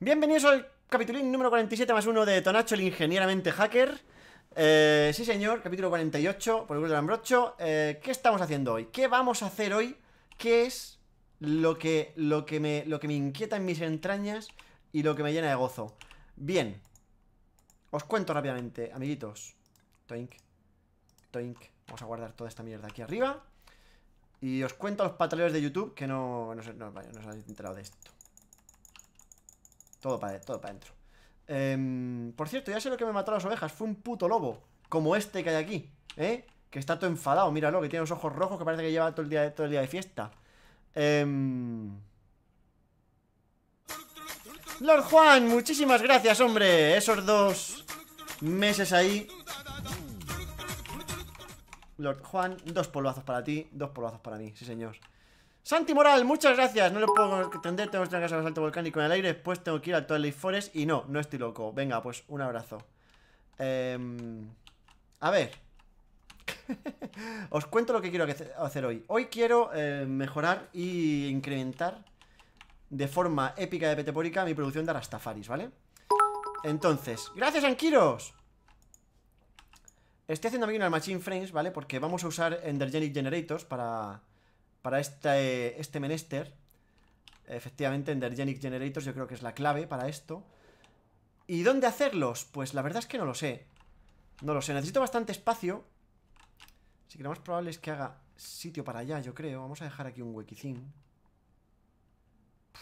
Bienvenidos al capitulín número 47 más 1 de Tonacho, el ingenieramente hacker. Eh, sí, señor, capítulo 48, por el grupo de Ambrocho. Eh, ¿Qué estamos haciendo hoy? ¿Qué vamos a hacer hoy? ¿Qué es lo que, lo, que me, lo que me inquieta en mis entrañas y lo que me llena de gozo? Bien, os cuento rápidamente, amiguitos. Toink, toink. Vamos a guardar toda esta mierda aquí arriba. Y os cuento a los pataleos de YouTube que no, no, no, enterado de esto. Todo para todo para adentro. Em, por cierto, ya sé lo que me mató a las ovejas. Fue un puto lobo. Como este que hay aquí, ¿eh? Que está todo enfadado, míralo, que tiene los ojos rojos, que parece que lleva todo el día, todo el día de fiesta. Em, Lord Juan, muchísimas gracias, hombre. Esos dos meses ahí. Lord Juan, dos polvazos para ti, dos polvazos para mí, sí señor. Santi Moral, muchas gracias. No lo puedo entender. Tengo que ir en casa salto volcánico en el aire. Después tengo que ir al Twilight Forest. Y no, no estoy loco. Venga, pues un abrazo. Em, a ver. Os cuento lo que quiero hacer hoy. Hoy quiero eh, mejorar e incrementar de forma épica de petepórica mi producción de Arastafaris, ¿vale? Entonces, gracias, Anquiros. Estoy haciendo aquí unas Machine Frames, ¿vale? Porque vamos a usar Endergenic Generators para para este, este menester. Efectivamente, Endergenic Generators yo creo que es la clave para esto. ¿Y dónde hacerlos? Pues la verdad es que no lo sé. No lo sé, necesito bastante espacio. Así que lo más probable es que haga sitio para allá, yo creo. Vamos a dejar aquí un huequicín.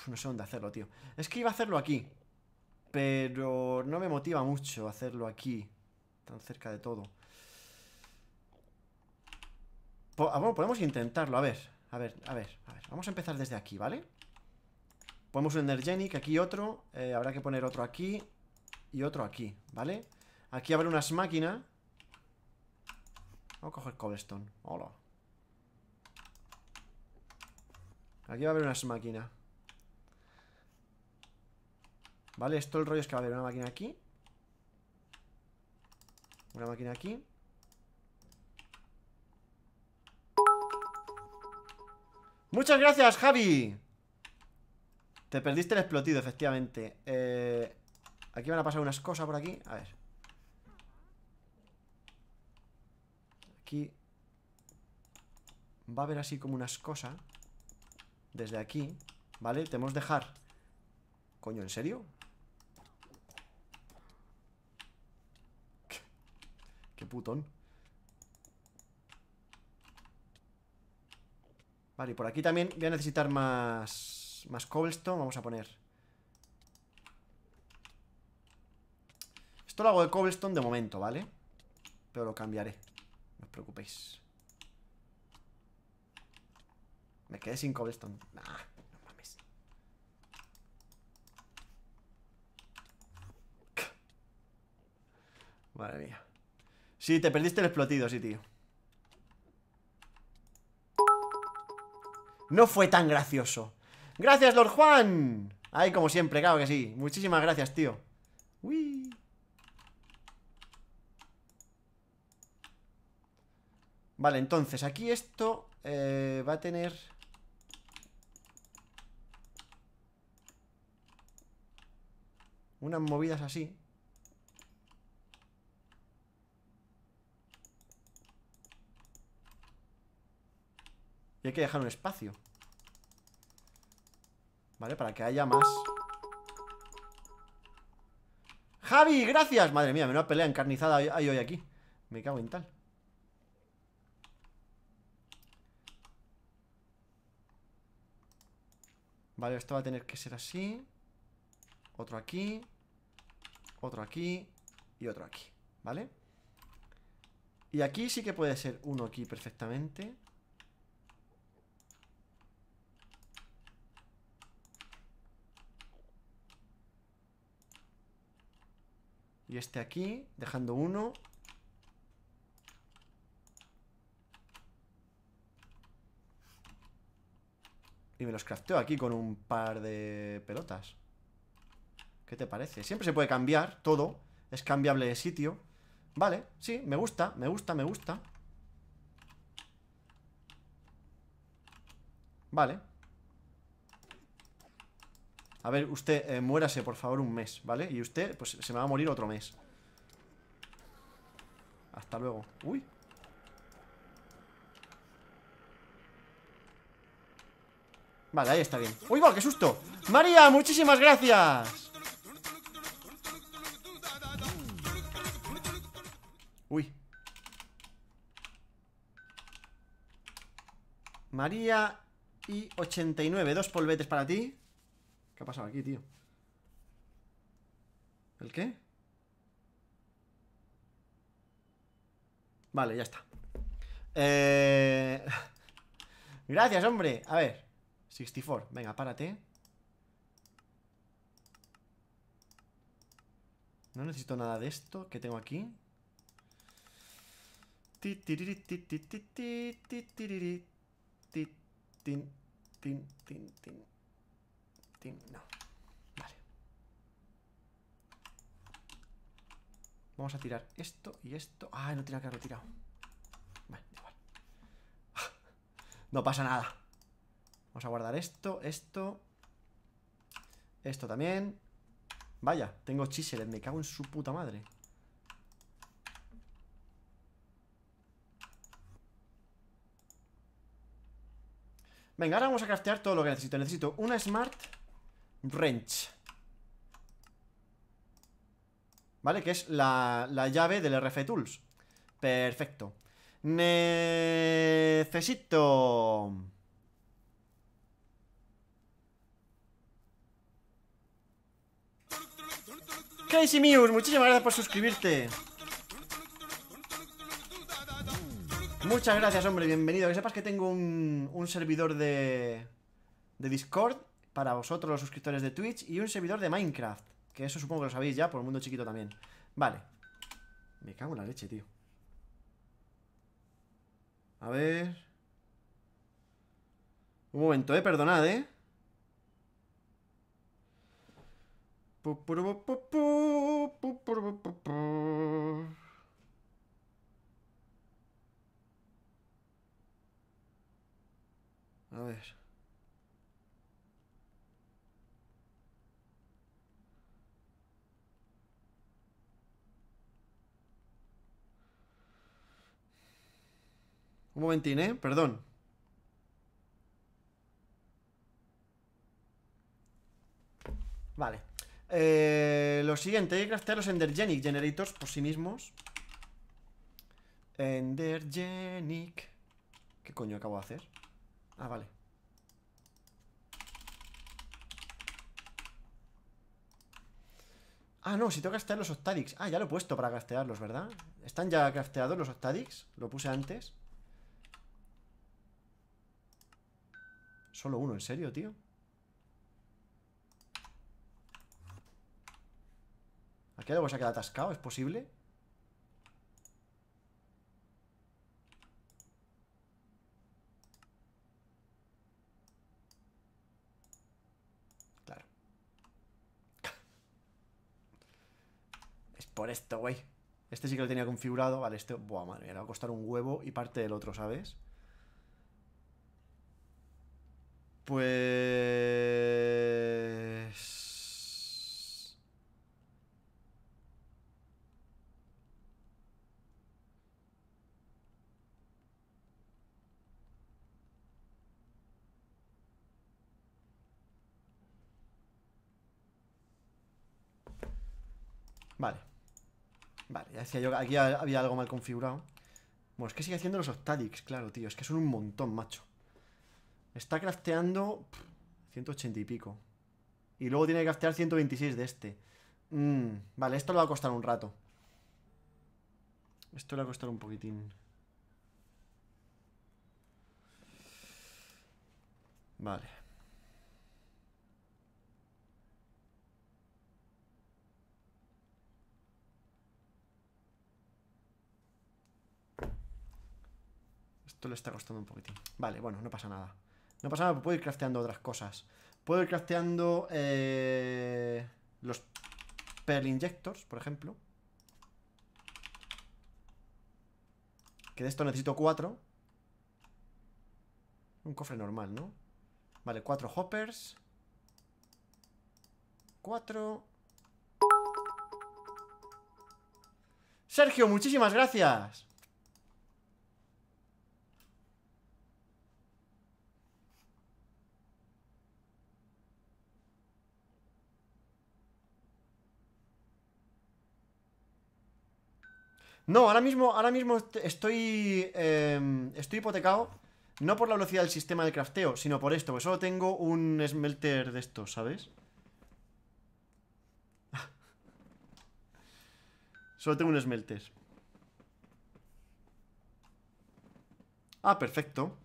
no sé dónde hacerlo, tío. Es que iba a hacerlo aquí. Pero no me motiva mucho hacerlo aquí. Tan cerca de todo. Ah, bueno, podemos intentarlo, a ver. A ver, a ver, a ver. Vamos a empezar desde aquí, ¿vale? Ponemos un energenic, aquí otro. Eh, habrá que poner otro aquí y otro aquí, ¿vale? Aquí habrá unas máquinas. Vamos a coger cobblestone. Hola. Aquí va a haber unas máquinas. Vale, esto el rollo es que va a haber una máquina aquí. Una máquina aquí. Muchas gracias, Javi. Te perdiste el explotido, efectivamente. Eh, aquí van a pasar unas cosas por aquí. A ver. Aquí. Va a haber así como unas cosas. Desde aquí. ¿Vale? Tenemos dejar. Coño, ¿en serio? Qué putón. Vale, y por aquí también voy a necesitar más... Más cobblestone, vamos a poner Esto lo hago de cobblestone de momento, ¿vale? Pero lo cambiaré No os preocupéis Me quedé sin cobblestone no mames Madre mía Sí, te perdiste el explotido, sí, tío no fue tan gracioso ¡Gracias, Lord Juan! Ahí, como siempre, claro que sí Muchísimas gracias, tío Uy. Vale, entonces, aquí esto eh, va a tener... Unas movidas así hay que dejar un espacio Vale, para que haya más Javi, gracias Madre mía, menuda pelea encarnizada hay hoy aquí Me cago en tal Vale, esto va a tener que ser así Otro aquí Otro aquí Y otro aquí, ¿vale? Y aquí sí que puede ser uno aquí perfectamente Y este aquí, dejando uno. Y me los crafteo aquí con un par de pelotas. ¿Qué te parece? Siempre se puede cambiar todo. Es cambiable de sitio. Vale, sí, me gusta, me gusta, me gusta. Vale. A ver, usted, eh, muérase, por favor, un mes, ¿vale? Y usted, pues se me va a morir otro mes Hasta luego Uy Vale, ahí está bien ¡Uy, va, qué susto! ¡María, muchísimas gracias! Uy María y 89 Dos polvetes para ti ¿Qué ha pasado aquí, tío? ¿El qué? Vale, ya está eh... Gracias, hombre A ver, 64 Venga, párate No necesito nada de esto que tengo aquí tin, tin, tin, tin no. Vale. Vamos a tirar esto y esto. Ah, no tiene que lo tirado. Vale, igual. No pasa nada. Vamos a guardar esto, esto. Esto también. Vaya, tengo chiseles me cago en su puta madre. Venga, ahora vamos a craftear todo lo que necesito. Necesito una smart wrench. ¿Vale? Que es la, llave del RF Tools. Perfecto. Necesito... Crazy Muse, muchísimas gracias por suscribirte. Muchas gracias, hombre, bienvenido. Que sepas que tengo un, un servidor de, de Discord para vosotros los suscriptores de Twitch y un servidor de Minecraft. Que eso supongo que lo sabéis ya por el mundo chiquito también. Vale. Me cago en la leche, tío. A ver... Un momento, eh, perdonad, eh. A ver. Un momentín, ¿eh? Perdón. Vale. Eh, lo siguiente, hay que craftear los Endergenic Generators por sí mismos. Endergenic. ¿Qué coño acabo de hacer? Ah, vale. Ah, no, si tengo que craftear los Octadics Ah, ya lo he puesto para craftearlos, ¿verdad? ¿Están ya crafteados los Octadics? Lo puse antes. Solo uno, ¿en serio, tío? ¿Aquí algo se ha quedado atascado? ¿Es posible? Claro Es por esto, güey Este sí que lo tenía configurado Vale, este... Buah, madre mía, le va a costar un huevo y parte del otro, ¿sabes? Pues... Vale Vale, ya decía yo Aquí había algo mal configurado Bueno, es que sigue haciendo los Octadics, claro, tío Es que son un montón, macho Está crafteando 180 y pico. Y luego tiene que craftear 126 de este. Mm, vale, esto lo va a costar un rato. Esto le va a costar un poquitín. Vale. Esto le está costando un poquitín. Vale, bueno, no pasa nada. No pasa nada, pues puedo ir crafteando otras cosas. Puedo ir crafteando eh, los Pearl Injectors, por ejemplo. Que de esto necesito cuatro. Un cofre normal, ¿no? Vale, cuatro hoppers. Cuatro. Sergio, muchísimas gracias. No, ahora mismo, ahora mismo estoy, em, estoy hipotecado. No por la velocidad del sistema de crafteo, sino por esto, porque solo tengo un smelter de estos, ¿sabes? solo tengo un smelter. Ah, perfecto.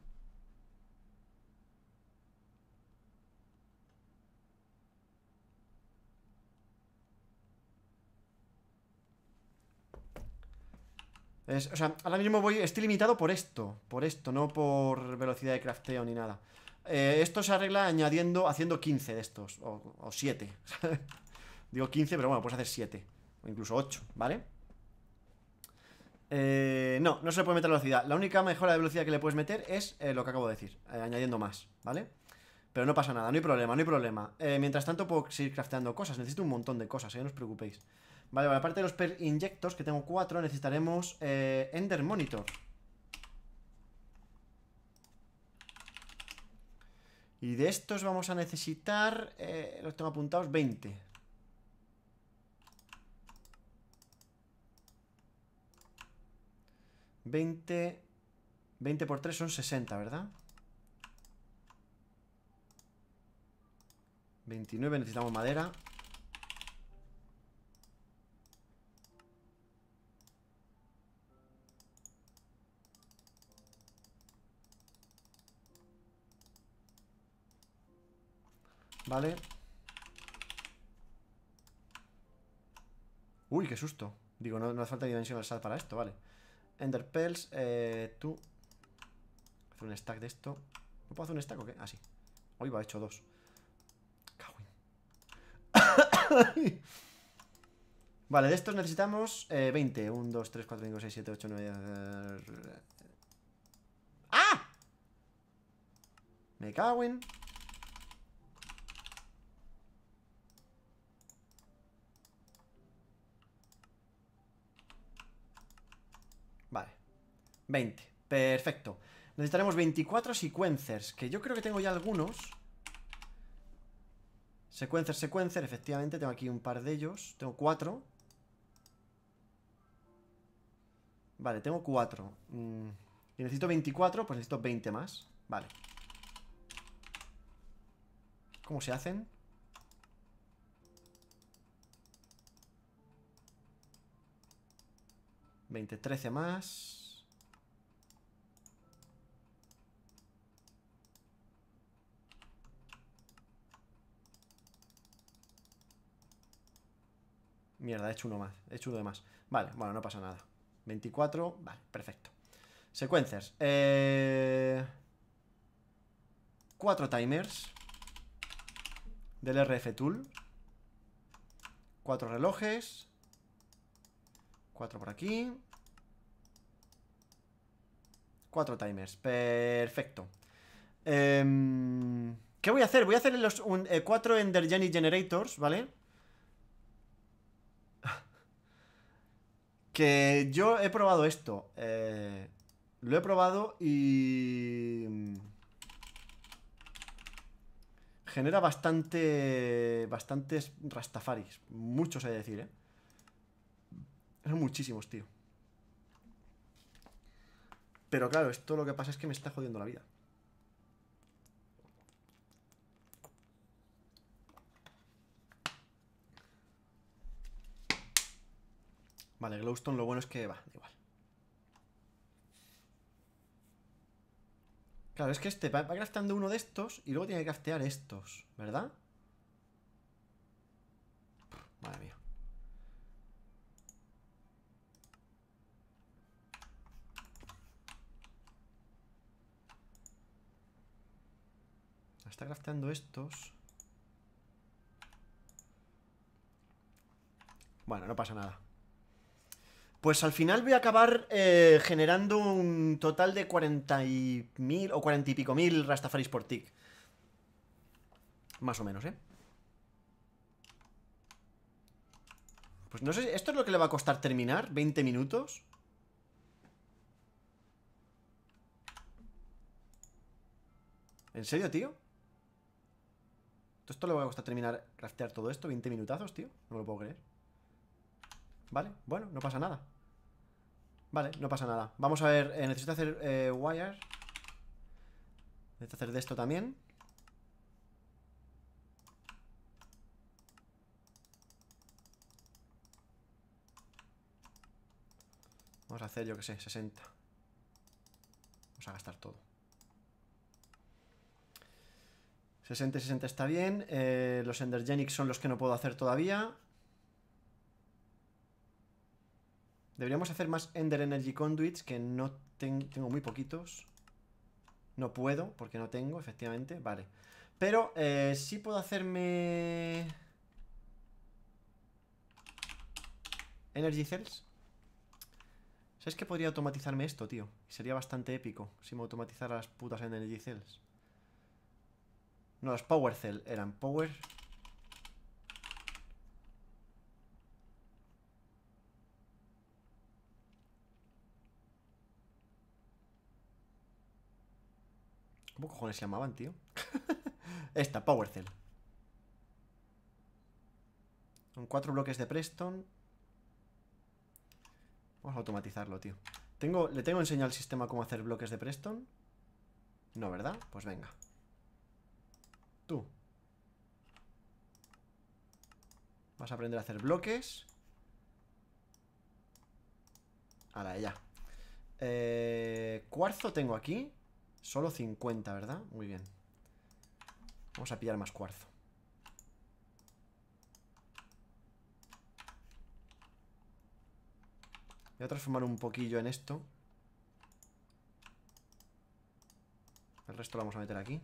o sea, ahora mismo voy, estoy limitado por esto, por esto, no por velocidad de crafteo ni nada. Eh, esto se arregla añadiendo, haciendo 15 de estos, o, 7. Digo 15, pero bueno, puedes hacer 7, o incluso 8, ¿vale? Eh, no, no se le puede meter velocidad. La única mejora de velocidad que le puedes meter es eh, lo que acabo de decir, añadiendo más, ¿vale? Pero no pasa nada, no hay problema, no hay problema. mientras tanto puedo seguir crafteando cosas, necesito un montón de cosas, no os preocupéis. Vale, vale, aparte de los per inyectos, que tengo cuatro, necesitaremos eh, Ender Monitor. Y de estos vamos a necesitar, eh, los tengo apuntados, 20. ¿20? 20 por 3 son 60, ¿verdad? 29, necesitamos madera Vale. Uy, qué susto. Digo, no, no hace falta Dimensional Sal para esto, vale. Ender Pearls, eh, tú. Hacer un stack de esto. ¿No puedo hacer un stack o qué? Ah, sí. Hoy va, he hecho dos. Cagüín. vale, de estos necesitamos eh, 20. 1, 2, 3, 4, 5, 6, 7, 8, 9. ¡Ah! Me cago Vale. 20. Perfecto. Necesitaremos 24 sequencers, que yo creo que tengo ya algunos. Sequencers, sequencer, efectivamente, tengo aquí un par de ellos. Tengo cuatro. Vale, tengo cuatro. Mm, y necesito 24, pues necesito 20 más. Vale. ¿Cómo se hacen? 20, 13 más. Mierda, he hecho uno más. He hecho uno de más. Vale, bueno, no pasa nada. 24, vale, perfecto. secuencias 4 eh, Cuatro timers del RF Tool. Cuatro relojes. Cuatro por aquí. Cuatro timers. Perfecto. Em, ¿Qué voy a hacer? Voy a hacer los eh, cuatro Ender Generators, ¿vale? que yo he probado esto. Eh, lo he probado y... Mm, genera bastante... Bastantes rastafaris. Muchos hay que decir, ¿eh? Eran muchísimos, tío. Pero claro, esto lo que pasa es que me está jodiendo la vida. Vale, glowstone lo bueno es que va, da igual. Claro, es que este va, crafteando uno de estos y luego tiene que craftear estos, ¿verdad? Madre mía. Está crafteando estos. Bueno, no pasa nada. Pues al final voy a acabar eh, generando un total de 40.000 o 40 y pico mil Rastafaris por tick. Más o menos, ¿eh? Pues no sé, ¿esto es lo que le va a costar terminar? ¿20 minutos? ¿En serio, tío? Esto le va a costar terminar craftear todo esto 20 minutazos, tío, no me lo puedo creer Vale, bueno, no pasa nada Vale, no pasa nada Vamos a ver, eh, necesito hacer eh, wire Necesito hacer de esto también Vamos a hacer, yo que sé, 60 Vamos a gastar todo 60 60 está bien. Eh, los Endergenics son los que no puedo hacer todavía. Deberíamos hacer más Ender Energy Conduits, que no tengo muy poquitos. No puedo, porque no tengo, efectivamente. Vale. Pero eh, sí puedo hacerme... Energy Cells. ¿Sabes que podría automatizarme esto, tío? Sería bastante épico si me automatizara las putas Energy Cells. No, los PowerCell eran Power... ¿Cómo cojones se llamaban, tío? Esta, PowerCell. Son cuatro bloques de Preston. Vamos a automatizarlo, tío. ¿Tengo, ¿Le tengo enseñado al sistema cómo hacer bloques de Preston? No, ¿verdad? Pues venga. Vas a aprender a hacer bloques. Ahora, ya. Eh, cuarzo tengo aquí. Solo 50, ¿verdad? Muy bien. Vamos a pillar más cuarzo. Voy a transformar un poquillo en esto. El resto lo vamos a meter aquí.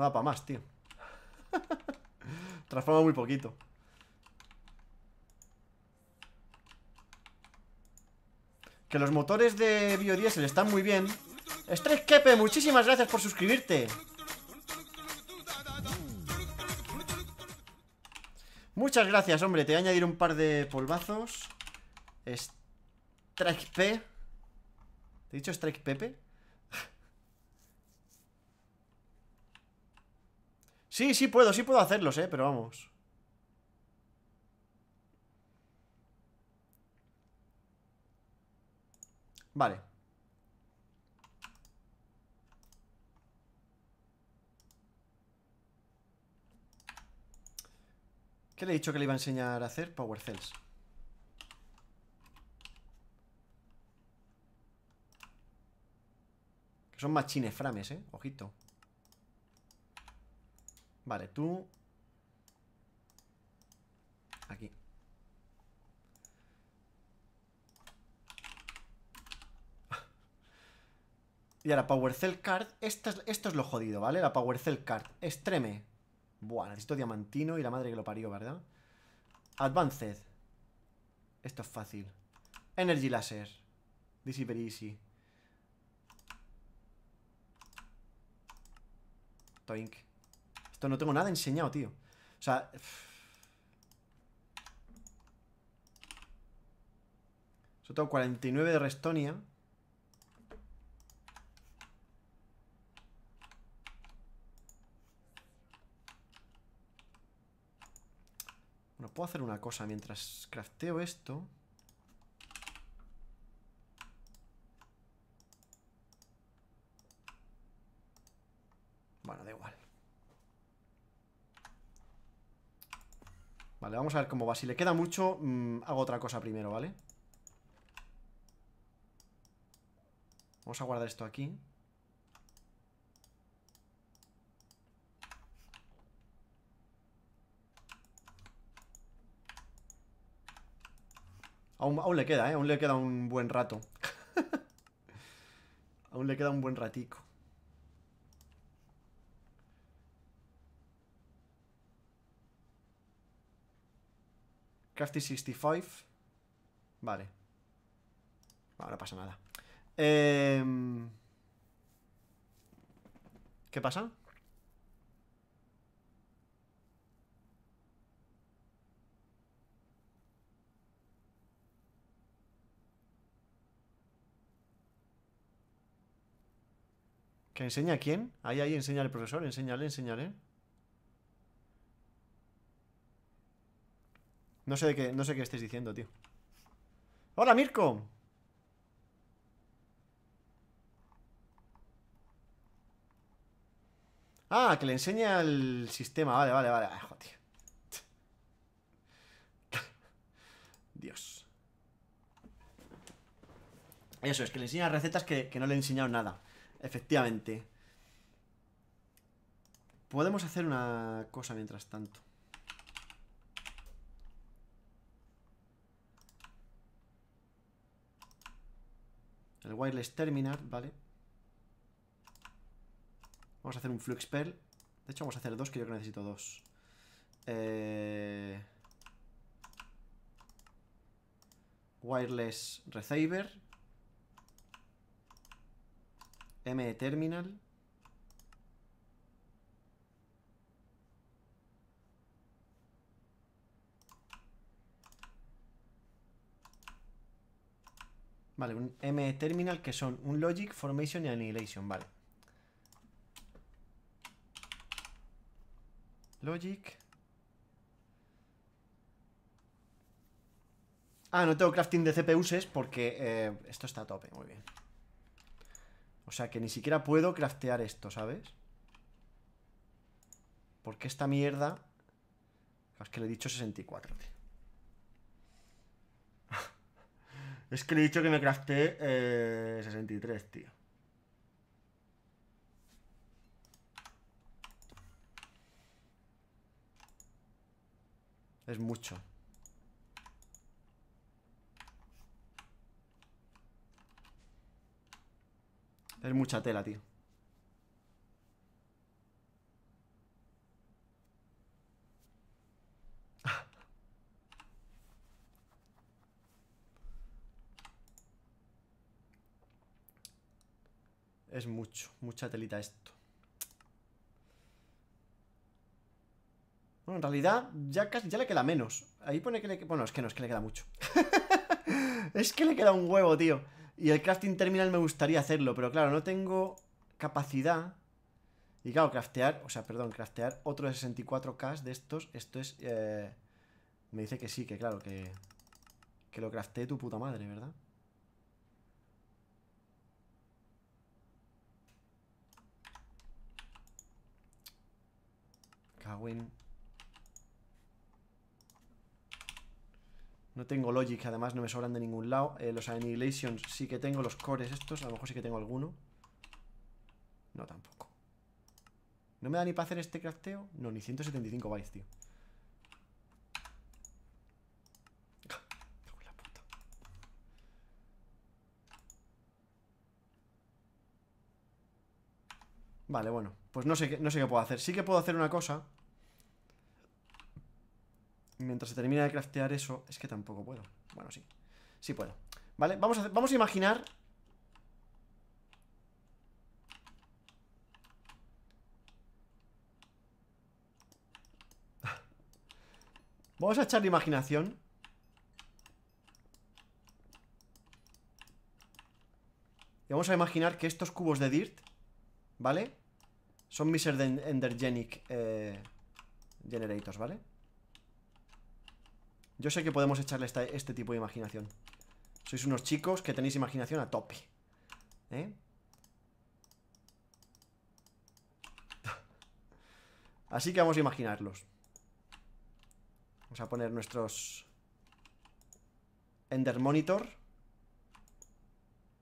No da para más, tío. Transforma muy poquito. Que los motores de biodiesel están muy bien. Strike Kepe, muchísimas gracias por suscribirte. Muchas gracias, hombre. Te voy a añadir un par de polvazos. Strike P. ¿Te he dicho Strike Pepe? Sí, sí puedo, sí puedo hacerlos, eh, pero vamos. Vale. ¿Qué le he dicho que le iba a enseñar a hacer? Power Cells. Que son machines frames, eh. Ojito. Vale, tú... Aquí. y ahora, Cell Card. Esto es, esto es lo jodido, ¿vale? La Power Cell Card. Extreme. Buah, necesito diamantino y la madre que lo parió, ¿verdad? Advanced. Esto es fácil. Energy Laser. This is very easy. Toink. Esto no tengo nada enseñado, tío. O sea... Yo tengo 49 de Restonia. Bueno, puedo hacer una cosa mientras crafteo esto. vamos a ver cómo va. Si le queda mucho, mm, hago otra cosa primero, ¿vale? Vamos a guardar esto aquí. Aún, aún, le queda, ¿eh? Aún le queda un buen rato. aún le queda un buen ratico. Crafty 65. Vale. Ahora pasa nada. Em, ¿Qué pasa? ¿Que enseña quién? Ahí, ahí, enseña el profesor, enséñale, enséñale. No sé, de qué, no sé qué estés diciendo, tío. ¡Hola, Mirko! Ah, que le enseña el sistema. Vale, vale, vale. Dios. Eso, es que le enseña recetas que, que no le he enseñado nada. Efectivamente. Podemos hacer una cosa mientras tanto. el wireless terminal, ¿vale? Vamos a hacer un flux De hecho, vamos a hacer dos, que yo que necesito dos. Eh, wireless receiver. M terminal. Vale, un M terminal que son un logic, formation y annihilation, vale. Logic. Ah, no tengo crafting de CPUs porque eh, esto está a tope, muy bien. O sea que ni siquiera puedo craftear esto, ¿sabes? Porque esta mierda... Es que le he dicho 64, tío. Es que le he dicho que me crafté eh, 63, tío. Es mucho. Es mucha tela, tío. Es mucho, mucha telita esto. Bueno, en realidad ya casi ya le queda menos. Ahí pone que le Bueno, es que no, es que le queda mucho. es que le queda un huevo, tío. Y el crafting terminal me gustaría hacerlo, pero claro, no tengo capacidad. Y claro, craftear, o sea, perdón, craftear otro de 64K de estos, esto es... Eh, me dice que sí, que claro, que, que lo crafteé tu puta madre, ¿verdad? Ah, no tengo Logic, además no me sobran de ningún lado. Eh, los Annihilations sí que tengo, los cores estos, a lo mejor sí que tengo alguno. No, tampoco. ¿No me da ni para hacer este crafteo? No, ni 175 bytes, tío. Vale, bueno, pues no sé, no sé qué puedo hacer. Sí que puedo hacer una cosa Mientras se termina de craftear eso Es que tampoco puedo Bueno, sí Sí puedo Vale, vamos a, vamos a imaginar Vamos a echar imaginación Y vamos a imaginar que estos cubos de dirt ¿Vale? Son mis endergenic eh, Generators, ¿vale? Yo sé que podemos echarle este tipo de imaginación. Sois unos chicos que tenéis imaginación a tope. ¿Eh? Así que vamos a imaginarlos. Vamos a poner nuestros... Ender Monitor.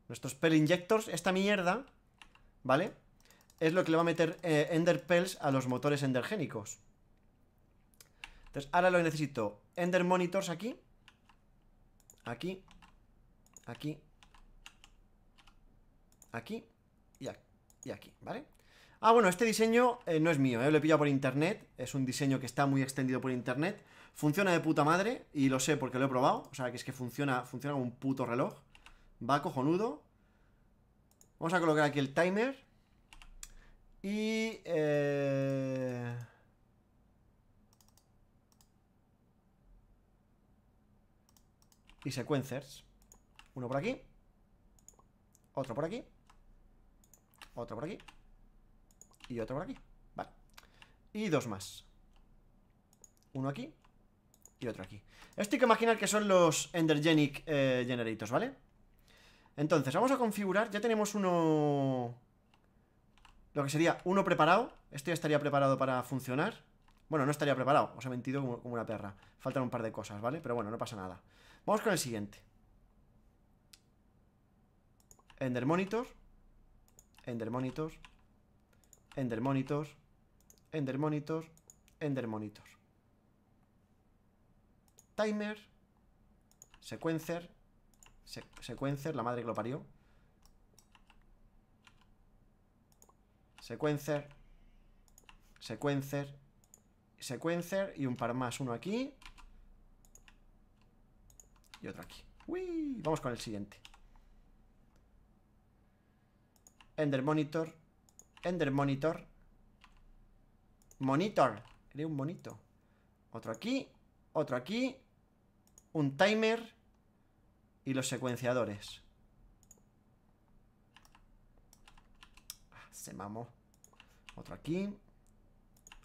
Nuestros Pell Injectors. Esta mierda, ¿vale? Es lo que le va a meter eh, Ender Pels a los motores endergénicos. Entonces ahora lo necesito Ender Monitors aquí Aquí Aquí Aquí y, aquí ¿vale? Ah, bueno, este diseño eh, no es mío, eh, lo he pillado por internet Es un diseño que está muy extendido por internet Funciona de puta madre Y lo sé porque lo he probado O sea, que es que funciona, funciona como un puto reloj Va cojonudo Vamos a colocar aquí el timer Y... Eh, y sequencers. Uno por aquí. Otro por aquí. Otro por aquí. Y otro por aquí. Vale. Y dos más. Uno aquí. Y otro aquí. Esto hay que imaginar que son los Endergenic eh, Generators, ¿vale? Entonces, vamos a configurar. Ya tenemos uno... Lo que sería uno preparado. Este ya estaría preparado para funcionar. Bueno, no estaría preparado. Os he mentido como, como una perra. Faltan un par de cosas, ¿vale? Pero bueno, no pasa nada. Vamos con el siguiente. Ender Monitor. Ender Monitor. Ender Ender Ender Monitor. Timer. Sequencer. sequencer, la madre que lo parió. Sequencer. Sequencer. Sequencer y un par más, uno aquí y otro aquí. ¡Uy! Vamos con el siguiente. Ender Monitor. Ender Monitor. Monitor. Era un monito. Otro aquí. Otro aquí. Un timer. Y los secuenciadores. Ah, se mamó. Otro aquí.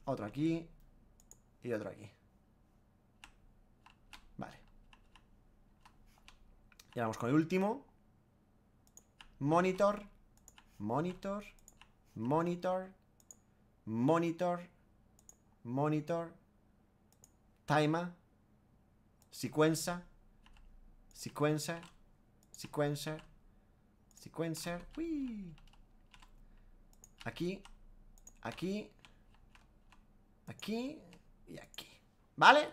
Otro aquí. Y otro aquí. Y vamos con el último. Monitor. Monitor. Monitor. Monitor. Monitor. Timer. Secuenza. secuencia Sequencer Sequencer Aquí. Aquí. Aquí. Y aquí. ¿Vale?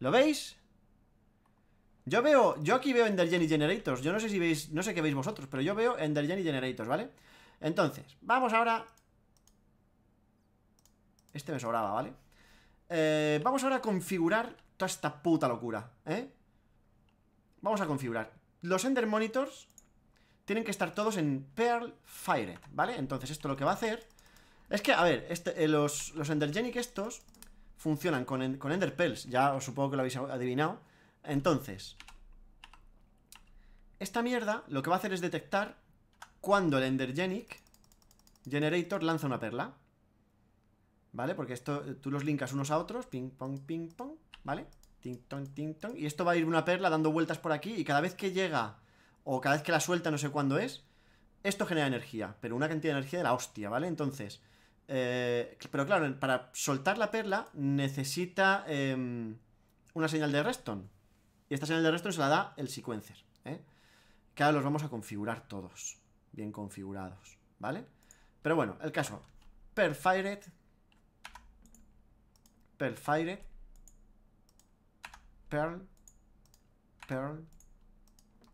¿Lo veis? Yo veo, yo aquí veo Ender Generators Yo no sé si veis, no sé qué veis vosotros Pero yo veo Ender Generators, ¿vale? Entonces, vamos ahora Este me sobraba, ¿vale? Eh, vamos ahora a configurar Toda esta puta locura, ¿eh? Vamos a configurar Los Ender Monitors Tienen que estar todos en Pearl Fire, ¿vale? Entonces esto lo que va a hacer Es que, a ver, este, eh, los, Endergenic estos Funcionan con, con Ender Pearls Ya os supongo que lo habéis adivinado entonces, esta mierda lo que va a hacer es detectar cuando el Endergenic Generator lanza una perla. ¿Vale? Porque esto tú los linkas unos a otros, ping pong, ping pong, ¿vale? Ting tong, ting tong. Y esto va a ir una perla dando vueltas por aquí y cada vez que llega o cada vez que la suelta, no sé cuándo es, esto genera energía, pero una cantidad de energía de la hostia, ¿vale? Entonces, eh, pero claro, para soltar la perla necesita em, una señal de redstone. Y esta señal de resto se la da el sequencer. ¿eh? Que ahora los vamos a configurar todos. Bien configurados. ¿Vale? Pero bueno, el caso. Perfired. Perfired. Perl. Perl.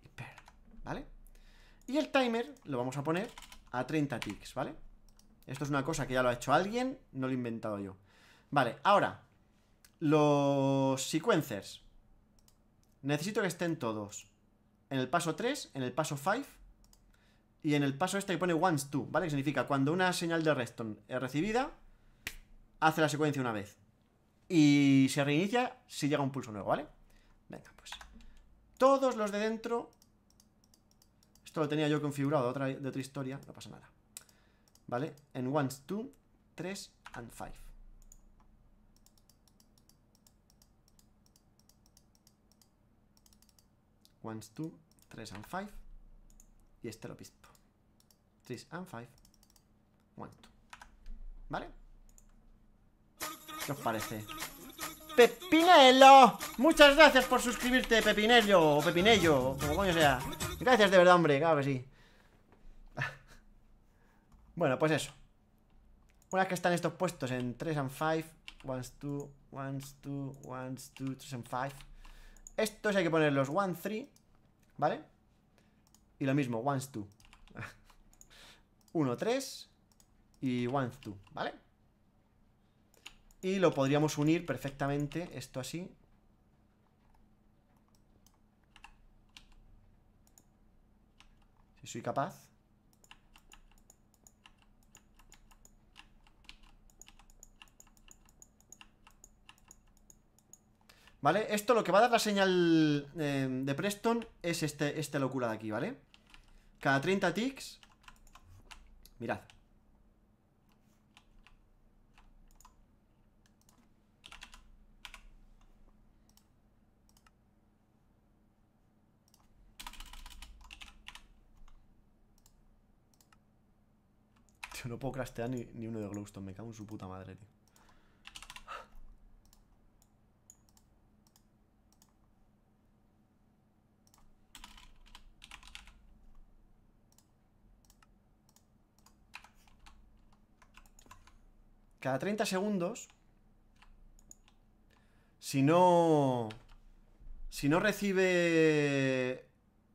Y Perl. ¿Vale? Y el timer lo vamos a poner a 30 ticks, ¿vale? Esto es una cosa que ya lo ha hecho alguien, no lo he inventado yo. Vale, ahora, los sequencers. Necesito que estén todos. En el paso 3, en el paso 5 y en el paso este que pone once two, ¿vale? Que significa cuando una señal de redstone es recibida, hace la secuencia una vez. Y se reinicia si llega un pulso nuevo, ¿vale? Venga, pues. Todos los de dentro. Esto lo tenía yo configurado de otra, historia, no pasa nada. ¿Vale? En once two, 3 and 5. 1, 2, 3 and 5. Y este lo pispo. 3 and 5. 1, 2, ¿Vale? ¿Qué os parece? ¡Pepinello! Muchas gracias por suscribirte, Pepinello o Pepinello, como coño sea. Gracias de verdad, hombre, claro que sí. bueno, pues eso. Una vez que están estos puestos en 3 and 5, 1, 2, 1, 2, 1, 2, 3 and 5. Estos hay que ponerlos 1, 3 ¿Vale? Y lo mismo, 1, 2 1, 3 Y 1, 2, ¿vale? Y lo podríamos unir perfectamente Esto así Si soy capaz ¿Vale? Esto lo que va a dar la señal eh, de Preston es este, esta locura de aquí, ¿vale? Cada 30 ticks Mirad Tío, no puedo crastear ni, ni uno de glowstone Me cago en su puta madre, tío cada 30 segundos, si no... Si no recibe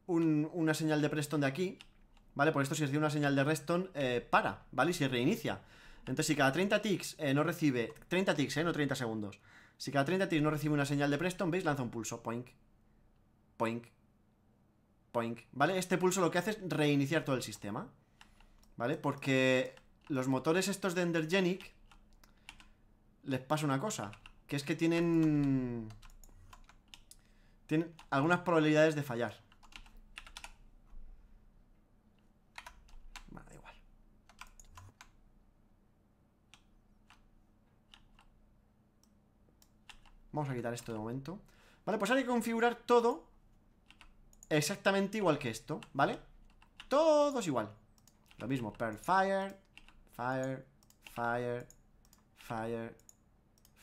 una señal de Preston de aquí, ¿vale? Por esto si recibe una señal de Preston, eh, para, ¿vale? Y se reinicia. Entonces, si cada 30 ticks eh, no recibe... 30 ticks, ¿eh? No 30 segundos. Si cada 30 ticks no recibe una señal de Preston, ¿veis? Lanza un pulso. Poink. Poink. Poink. ¿Vale? Este pulso lo que hace es reiniciar todo el sistema. ¿Vale? Porque los motores estos de Endergenic les pasa una cosa. Que es que tienen... Tienen algunas probabilidades de fallar. Bueno, igual. Vamos a quitar esto de momento. Vale, pues hay que configurar todo exactamente igual que esto, ¿vale? Todos igual. Lo mismo, per fire, fire, fire, fire,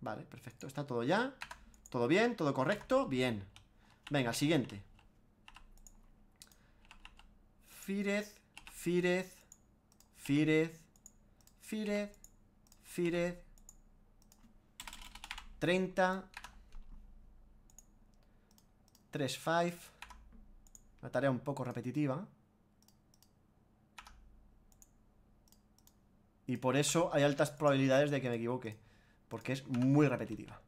vale, perfecto, está todo ya Todo bien, todo correcto, bien Venga, siguiente Firez, Fired Fired Fired Firez 30 3-5 La tarea un poco repetitiva Y por eso hay altas probabilidades de que me equivoque. Porque es muy repetitiva.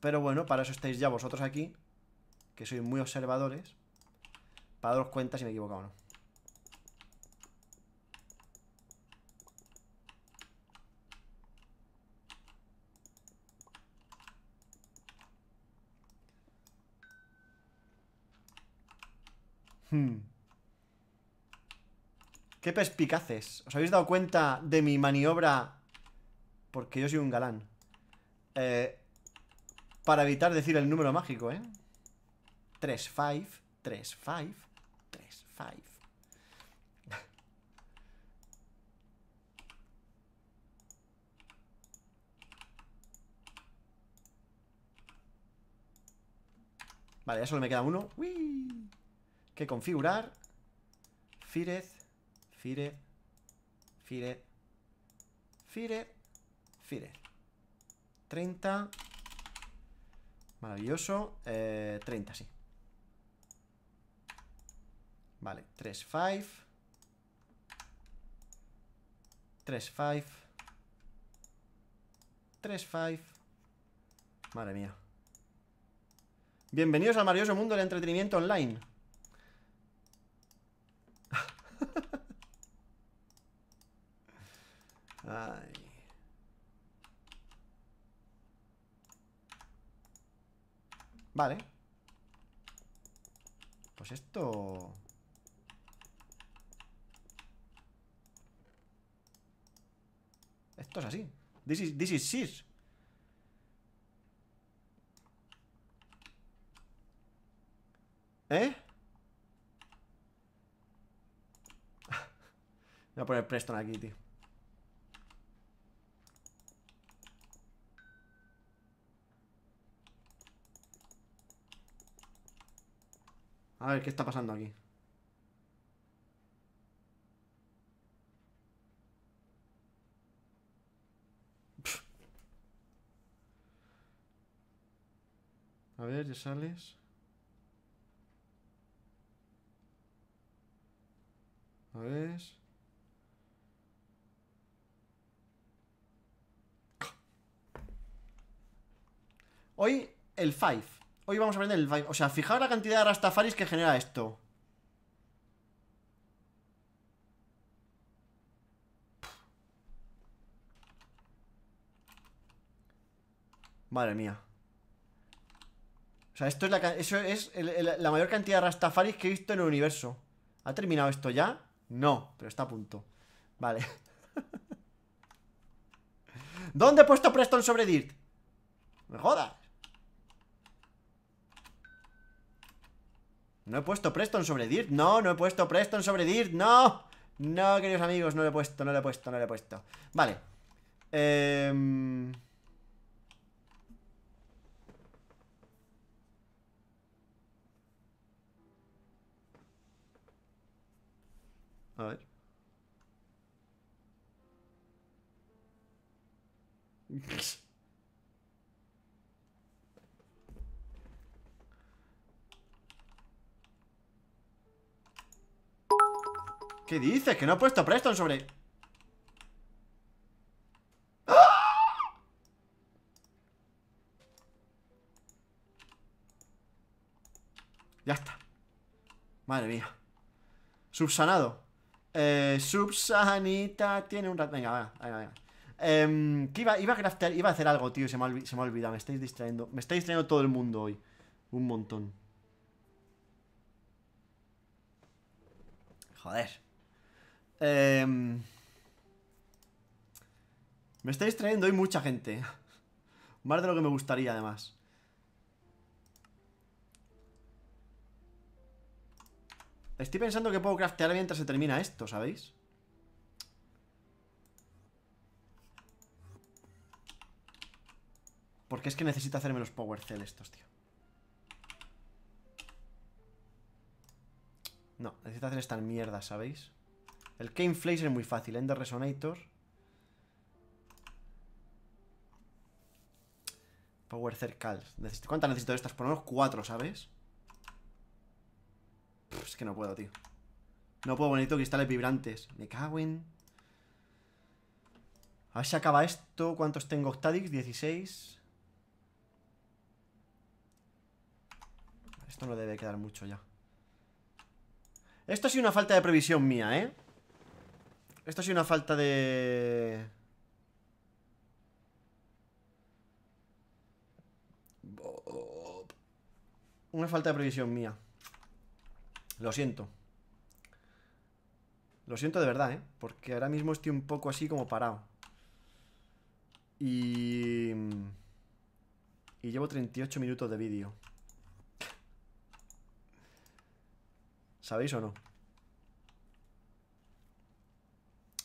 Pero bueno, para eso estáis ya vosotros aquí. Que sois muy observadores. Para daros cuenta si me he equivocado o no. Hmm. Qué perspicaces. ¿Os habéis dado cuenta de mi maniobra? Porque yo soy un galán. Eh, para evitar decir el número mágico, ¿eh? 3, 5, 3, 5, 3, 5. Vale, ya solo me queda uno. ¡Uy! Que configurar. Firez. Fire, Fire, Fire, Fire. 30. Maravilloso. Eh, 30, sí. Vale, 3, 5. 3, 5. 3, 5. Madre mía. Bienvenidos al maravilloso mundo del entretenimiento online. Ay. Vale. Pues esto... Esto es así. This is, this is shit. ¿Eh? Voy a poner Preston aquí, tío. A ver, ¿qué está pasando aquí? A ver, ya sales. A ver. Hoy el 5. Hoy vamos a aprender el... O sea, fijaos la cantidad de rastafaris que genera esto. Madre mía. O sea, esto es la, la mayor cantidad de rastafaris que he visto en el universo. ¿Ha terminado esto ya? No, pero está a punto. Vale. ¿Dónde he puesto Preston sobre Dirt? Me jodas. No he puesto Preston sobre Dirt, no, no he puesto Preston sobre Dirt, no No, queridos amigos, no lo he puesto, no lo he puesto, no lo he puesto Vale em, A ver ¿Qué dices? Que no he puesto Preston sobre... ¡Ah! Ya está Madre mía Subsanado eh, Subsanita tiene un rat. Venga, venga, venga, em, que iba, iba, a craftear, iba a hacer algo, tío se me, se me ha olvidado, me estáis distrayendo Me está distrayendo todo el mundo hoy Un montón Joder Em, me estáis trayendo hoy mucha gente. Más de lo que me gustaría, además. Estoy pensando que puedo craftear mientras se termina esto, ¿sabéis? Porque es que necesito hacerme los power cell estos, tío No, necesito hacer estas mierdas, ¿sabéis? El Kane es muy fácil. Ender Resonator. Power Cercals. ¿Cuántas necesito de estas? Por lo menos cuatro, ¿sabes? es que no puedo, tío. No puedo, necesito cristales vibrantes. Me cago en... A ver si acaba esto. ¿Cuántos tengo Octadix? 16. Esto no debe quedar mucho ya. Esto ha sido una falta de previsión mía, ¿eh? Esto ha sido una falta de... Una falta de previsión mía. Lo siento. Lo siento de verdad, ¿eh? Porque ahora mismo estoy un poco así como parado. Y... Y llevo 38 minutos de vídeo. ¿Sabéis o no?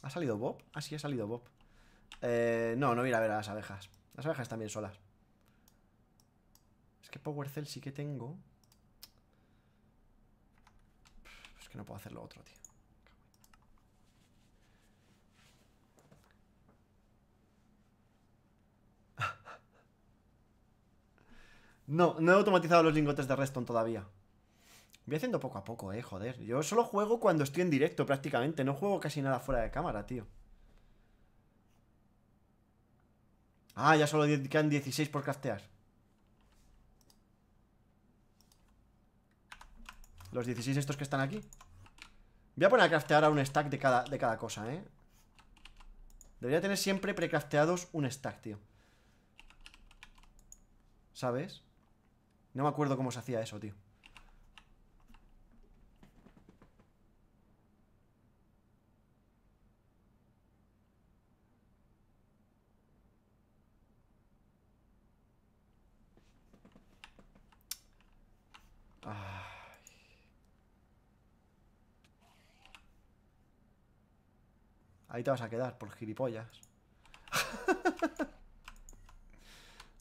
¿Ha salido Bob? Ah, sí, ha salido Bob. Eh, no, no voy a ver a las abejas. Las abejas también solas. Es que Power Cell sí que tengo. Es que no puedo hacer lo otro, tío. No, no he automatizado los lingotes de Reston todavía. Voy haciendo poco a poco, eh, joder. Yo solo juego cuando estoy en directo prácticamente. No juego casi nada fuera de cámara, tío. Ah, ya solo quedan 16 por craftear. Los 16 estos que están aquí. Voy a poner a craftear a un stack de cada, de cada cosa, ¿eh? Debería tener siempre precrafteados un stack, tío. ¿Sabes? No me acuerdo cómo se hacía eso, tío. Ahí te vas a quedar, por gilipollas.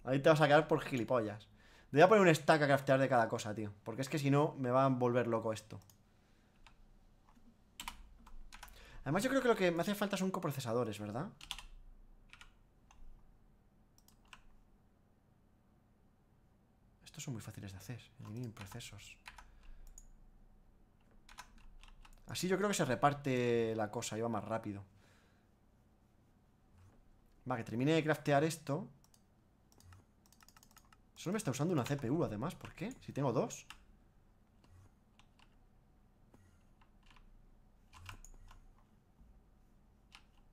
Ahí te vas a quedar por gilipollas. Voy a poner un stack a craftear de cada cosa, tío. Porque es que si no, me va a volver loco esto. Además, yo creo que lo que me hace falta son coprocesadores, ¿verdad? Estos son muy fáciles de hacer. En procesos. Así yo creo que se reparte la cosa y va más rápido. Va, que termine de craftear esto. Solo me está usando una CPU, además. ¿Por qué? Si tengo dos.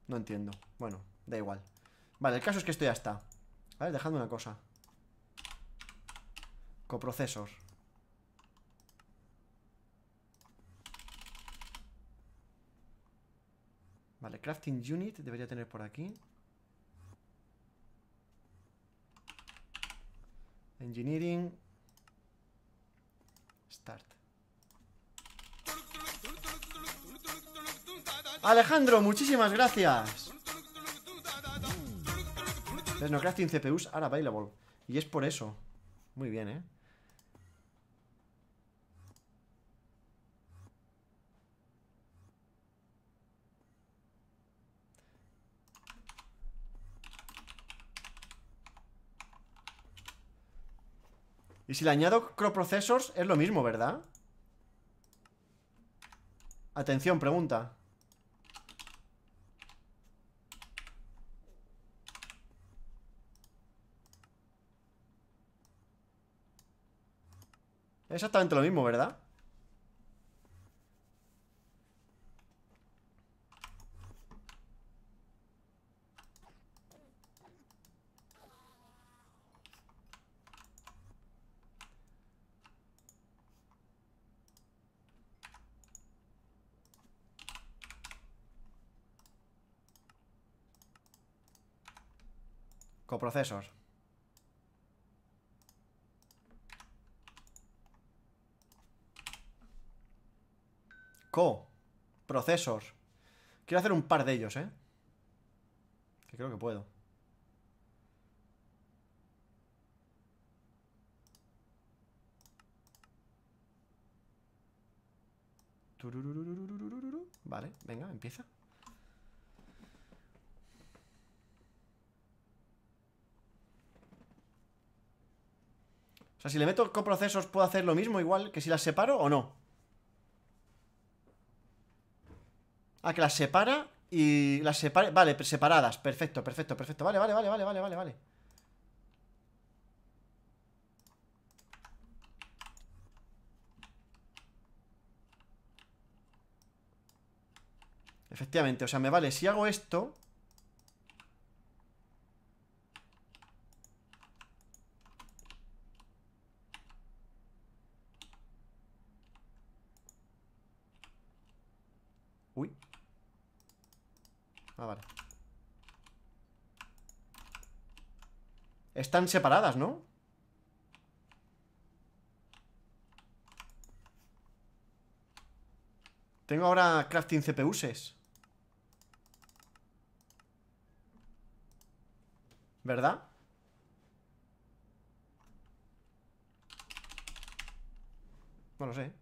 No entiendo. Bueno, da igual. Vale, el caso es que estoy ya está. Vale, dejando una cosa. Coprocesor. Vale, crafting unit debería tener por aquí. Engineering. Start. Alejandro, muchísimas gracias. Tecnocrafting CPUs are available. Y es por eso. Muy bien, ¿eh? Y si le añado processors es lo mismo, ¿verdad? Atención, pregunta. Exactamente lo mismo, ¿verdad? Procesos. Co. Procesos. Quiero hacer un par de ellos, ¿eh? Que creo que puedo. Vale, venga, empieza. O sea, si le meto coprocesos, ¿puedo hacer lo mismo igual que si las separo o no? Ah, que las separa y las separa... Vale, pues separadas. Perfecto, perfecto, perfecto. Vale, vale, vale, vale, vale, vale, vale. Efectivamente, o sea, me vale Si hago esto Están separadas, ¿no? Tengo ahora crafting CPUs ¿Verdad? No lo sé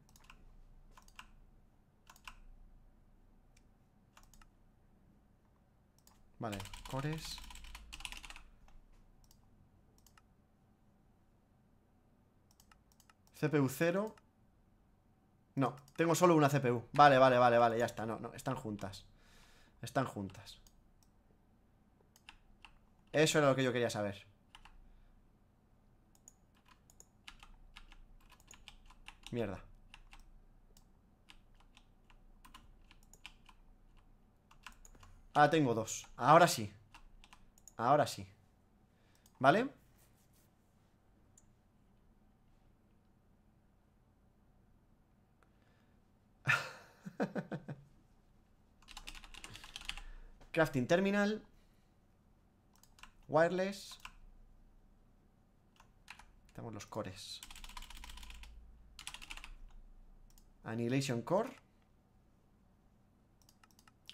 Vale, cores CPU 0 No, tengo solo una CPU Vale, vale, vale, vale, ya está, no, no, están juntas Están juntas Eso era lo que yo quería saber Mierda Ah, tengo dos Ahora sí Ahora sí ¿Vale? Crafting terminal. Wireless. Tenemos los cores. Annihilation core.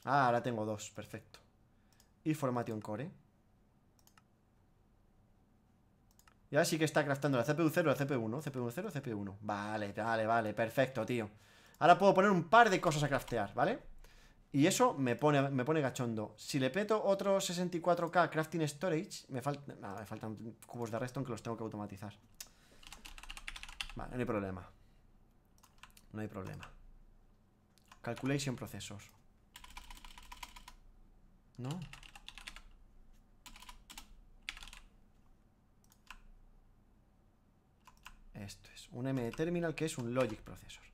Ah, ahora tengo dos, perfecto. Y formation core. Y ahora sí que está craftando la CPU0, la CPU1, CPU0, CPU1. Vale, vale, vale, perfecto, tío. Ahora puedo poner un par de cosas a craftear, ¿vale? Y eso me pone, me pone Si le peto otro 64K crafting storage, me, faltan cubos de redstone que los tengo que automatizar. Vale, no hay problema. No hay problema. Calculation procesos. No. Esto es un M terminal que es un logic processor.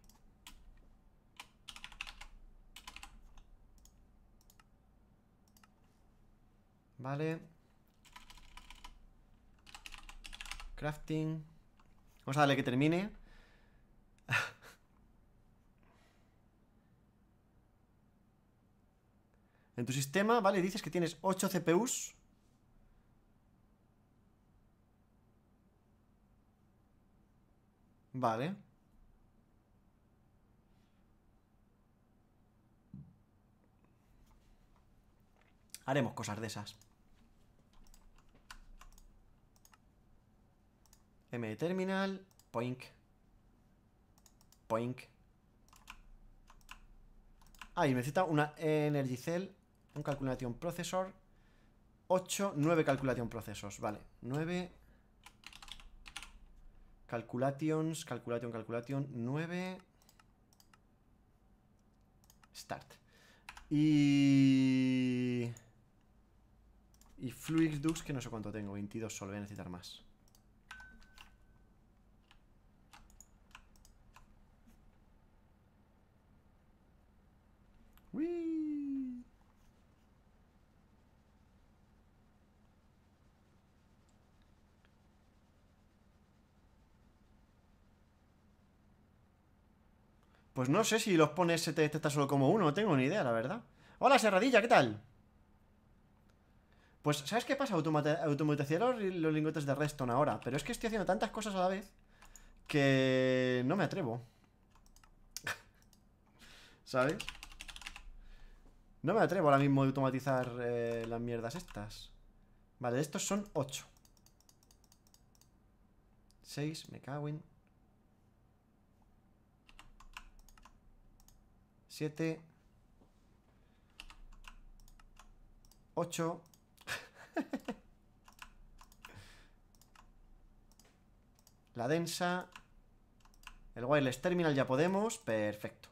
Vale. Crafting. Vamos a darle que termine. en tu sistema, ¿vale? Dices que tienes 8 CPUs. Vale. Haremos cosas de esas. M de terminal, poink, poink. Ahí necesita una Energy un Calculation Processor, 8, 9 Calculation Processors, vale, 9 Calculations, Calculation, Calculation, 9 Start Y... Y Fluix Dux, que no sé cuánto tengo, 22, solo voy a necesitar más Pues no sé si los pones se te detecta solo como uno, no tengo ni idea, la verdad. Hola, Serradilla, ¿qué tal? Pues, ¿sabes qué pasa? Automatizar los, los lingotes de redstone ahora, pero es que estoy haciendo tantas cosas a la vez que no me atrevo. ¿Sabes? No me atrevo ahora mismo a automatizar eh, las mierdas estas. Vale, estos son 8. 6, me cago en... 7, 8. La densa. El wireless terminal ya podemos. Perfecto.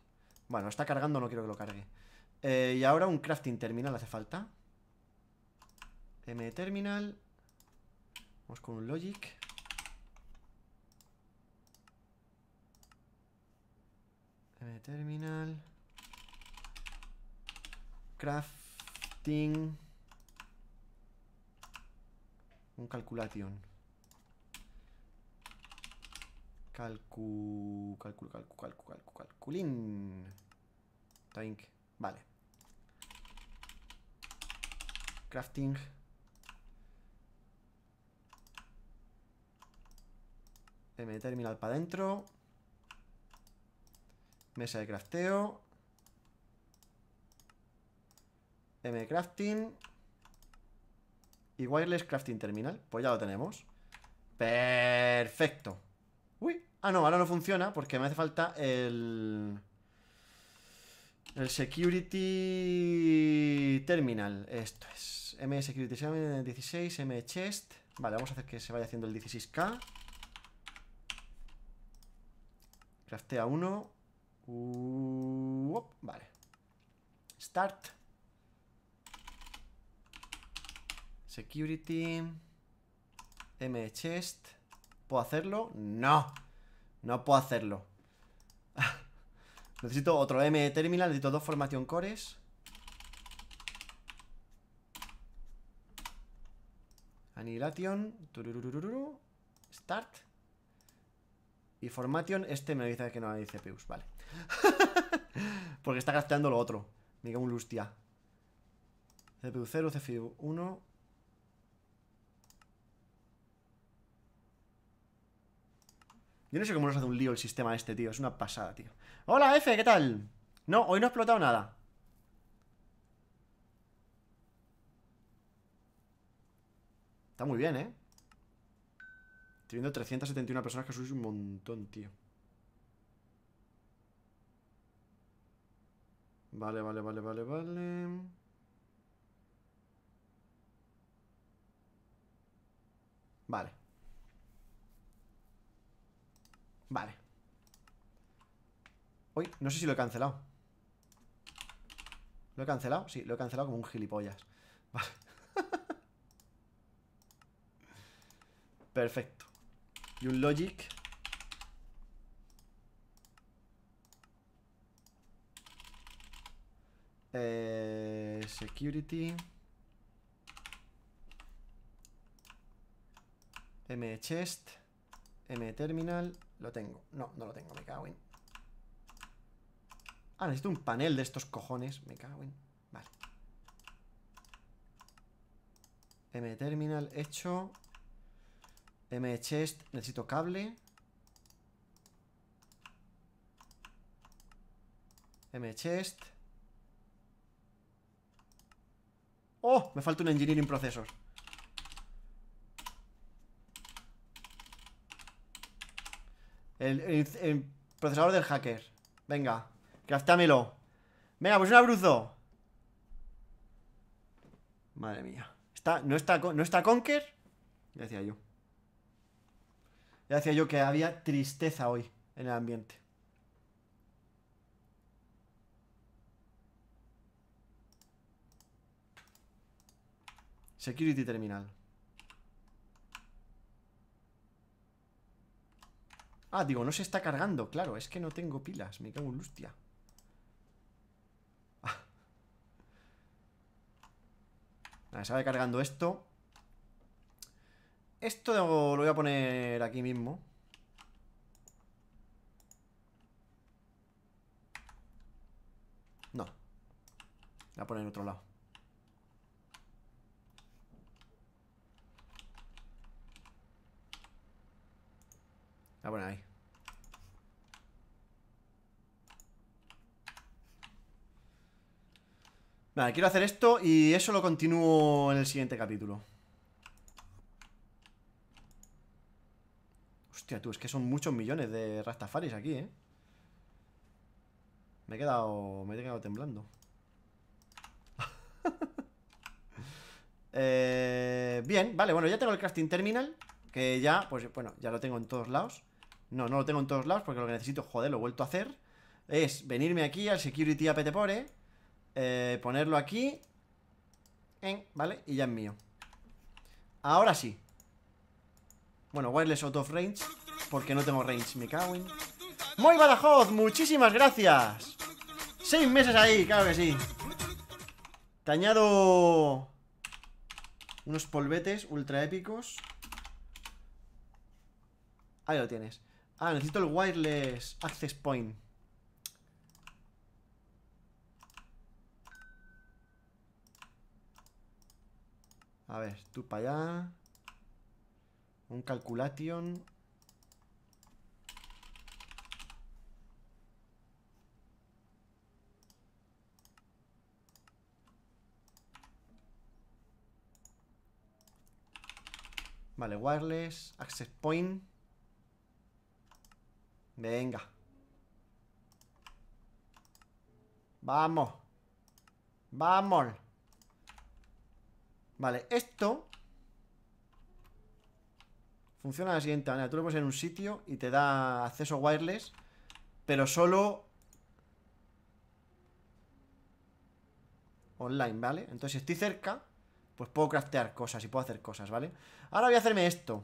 Bueno, está cargando, no quiero que lo cargue. Eh, y ahora un crafting terminal hace falta. M terminal. Vamos con un logic. M terminal crafting un calculation Calcul... Calcul, calcul, calcul, calculin tank vale crafting M terminal para adentro mesa de crafteo crafting y wireless crafting terminal. Pues ya lo tenemos. Perfecto. Uy, ah no, ahora no funciona porque me hace falta el... El security terminal. Esto es. M security 16, M chest. Vale, vamos a hacer que se vaya haciendo el 16k. Craftea 1. Uh, vale. Start. Security. M chest. ¿Puedo hacerlo? No. No puedo hacerlo. necesito otro M terminal, necesito dos Formation cores. Annihilation. Start. Y formation, este me dice que no hay CPUs, vale. Porque está gastando lo otro. Me un Lustia. CPU 0, CPU 1. Yo no sé cómo nos hace un lío el sistema este, tío. Es una pasada, tío. Hola, F, ¿qué tal? No, hoy no ha explotado nada. Está muy bien, ¿eh? Estoy viendo 371 personas que subís un montón, tío. Vale, vale, vale, vale, vale. Vale. Vale Uy, no sé si lo he cancelado ¿Lo he cancelado? Sí, lo he cancelado como un gilipollas Vale Perfecto Y un logic eh, Security M chest terminal, lo tengo. No, no lo tengo, me cago en. Ah, necesito un panel de estos cojones, me cago en. Vale. terminal, hecho. chest necesito cable. chest ¡Oh! Me falta un engineering processor. El, procesador del hacker. Venga, craftámelo Venga, pues un abruzo. Madre mía. ¿Está, no, está, ¿No está Conker? Ya decía yo. Ya decía yo que había tristeza hoy en el ambiente. Security Terminal. Ah, digo, no se está cargando. Claro, es que no tengo pilas. Me cago en lustia. Ah. se va cargando esto. Esto lo voy a poner aquí mismo. No. Lo voy a poner en otro lado. La voy a poner ahí. Vale, quiero hacer esto y eso lo continúo en el siguiente capítulo. Hostia, tú, es que son muchos millones de Rastafaris aquí, ¿eh? Me he quedado... Me he quedado temblando. Eh, bien, vale, bueno, ya tengo el crafting terminal. Que ya, pues bueno, ya lo tengo en todos lados. No, no lo tengo en todos lados porque lo que necesito, joder, lo he vuelto a hacer. Es venirme aquí al security apetepore pore eh, ponerlo aquí. En, ¿Vale? Y ya es mío. Ahora sí. Bueno, wireless out of range. Porque no tengo range, me cago en. ¡Muy Badajoz! ¡Muchísimas gracias! ¡Seis meses ahí! ¡Claro que sí! Te añado. Unos polvetes ultra épicos. Ahí lo tienes. Ah, necesito el wireless access point. A ver, tú para allá. Un calculation. Vale, wireless, access point. Venga. Vamos. Vamos. Vale, esto Funciona de la siguiente manera Tú lo pones en un sitio y te da acceso wireless Pero solo Online, ¿vale? Entonces si estoy cerca Pues puedo craftear cosas y puedo hacer cosas, ¿vale? Ahora voy a hacerme esto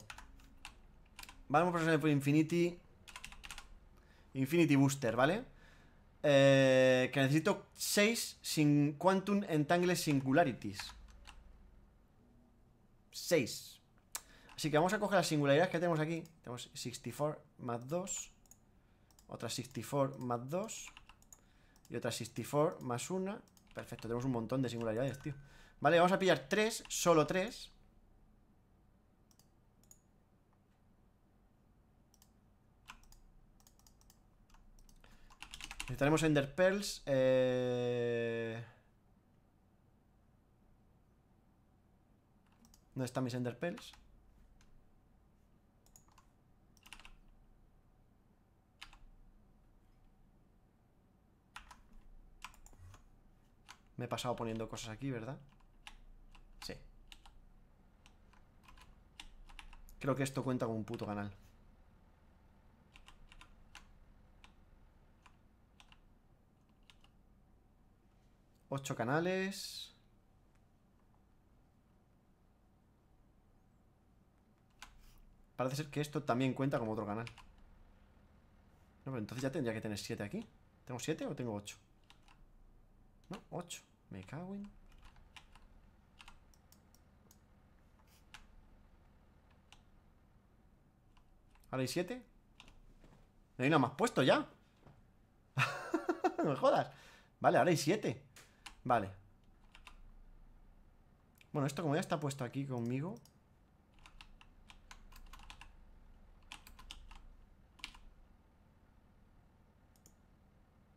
Vamos a poner por Infinity Infinity Booster, ¿vale? Eh, que necesito 6 sin Quantum Entangle Singularities 6. Así que vamos a coger las singularidades que tenemos aquí. Tenemos 64 más 2. Otra 64 más 2. Y otra 64 más 1. Perfecto, tenemos un montón de singularidades, tío. Vale, vamos a pillar 3, solo 3. Necesitaremos Ender Pearls. Eh... ¿Dónde están mis enderpearls? Me he pasado poniendo cosas aquí, ¿verdad? Sí. Creo que esto cuenta con un puto canal. Ocho canales. Parece ser que esto también cuenta como otro canal. No, pero entonces ya tendría que tener 7 aquí. ¿Tengo 7 o tengo 8? No, 8. Me cago en... Ahora hay 7. No hay nada más puesto ya. no me jodas. Vale, ahora hay 7. Vale. Bueno, esto como ya está puesto aquí conmigo